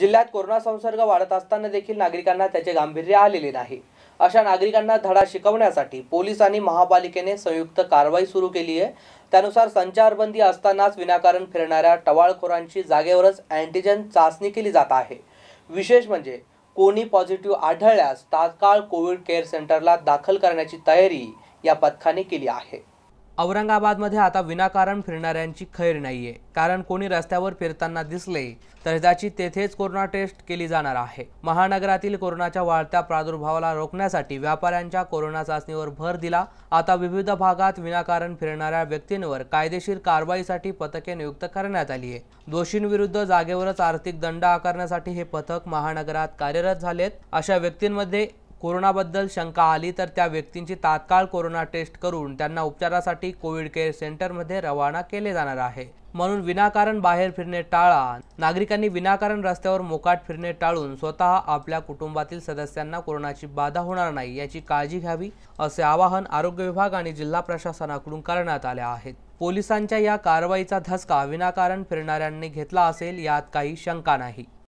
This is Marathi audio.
जिल्ह्यात कोरोना संसर्ग वाढत असताना देखील नागरिकांना त्याचे गांभीर्य आलेले नाही अशा नागरिकांना धडा शिकवण्यासाठी पोलीस आणि महापालिकेने संयुक्त कारवाई सुरू केली आहे त्यानुसार संचारबंदी असतानाच विनाकारण फिरणाऱ्या टवाळखोरांची जागेवरच अँटीजेन चाचणी केली जात आहे विशेष म्हणजे कोणी पॉझिटिव्ह आढळल्यास तात्काळ कोविड केअर सेंटरला दाखल करण्याची तयारी या पथकाने केली आहे औरंगाबादमध्ये आता विनाकारण फिरणाऱ्यांची खैर नाहीये कारण कोणी रस्त्यावर फिरताना दिसले तर त्याची तेथेच कोरोना टेस्ट केली जाणार आहे महानगरातील कोरोनाच्या वाढत्या प्रादुर्भावाला रोखण्यासाठी व्यापाऱ्यांच्या कोरोना चाचणीवर भर दिला आता विविध भागात विनाकारण फिरणाऱ्या व्यक्तींवर कायदेशीर कारवाईसाठी पथके नियुक्त करण्यात आली आहे दोषींविरुद्ध जागेवरच आर्थिक दंड आकारण्यासाठी हे पथक महानगरात कार्यरत झालेत अशा व्यक्तींमध्ये कोरोनाबद्दल शंका आली तर त्या व्यक्तींची तात्काळ कोरोना टेस्ट करून त्यांना उपचारासाठी कोविड केअर सेंटरमध्ये रवाना केले जाणार आहे म्हणून विनाकारण बाहेर फिरणे टाळा नागरिकांनी विनाकारण रस्त्यावर मोकाट फिरणे टाळून स्वतः आपल्या कुटुंबातील सदस्यांना कोरोनाची बाधा होणार नाही याची काळजी घ्यावी असे आवाहन आरोग्य विभाग आणि जिल्हा प्रशासनाकडून करण्यात आले आहेत पोलिसांच्या या कारवाईचा धसका विनाकारण फिरणाऱ्यांनी घेतला असेल यात काही शंका नाही